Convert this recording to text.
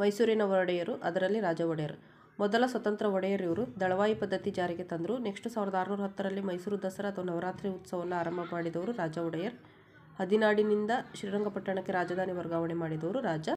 ಮೈಸೂರಿನ ಒಡೆಯರು ಅದರಲ್ಲಿ ರಾಜ ಒಡೆಯರು ಮೊದಲ ಸ್ವತಂತ್ರ ಒಡೆಯರ್ ಇವರು ದಳವಾಯಿ ಪದ್ಧತಿ ಜಾರಿಗೆ ತಂದರು ನೆಕ್ಸ್ಟ್ ಸಾವಿರದ ಆರುನೂರ ಹತ್ತರಲ್ಲಿ ಮೈಸೂರು ದಸರಾ ಅಥವಾ ನವರಾತ್ರಿ ಉತ್ಸವವನ್ನು ಆರಂಭ ಮಾಡಿದವರು ರಾಜ ಒಡೆಯರ್ ಹದಿನಾಡಿನಿಂದ ಶ್ರೀರಂಗಪಟ್ಟಣಕ್ಕೆ ರಾಜಧಾನಿ ವರ್ಗಾವಣೆ ಮಾಡಿದವರು ರಾಜ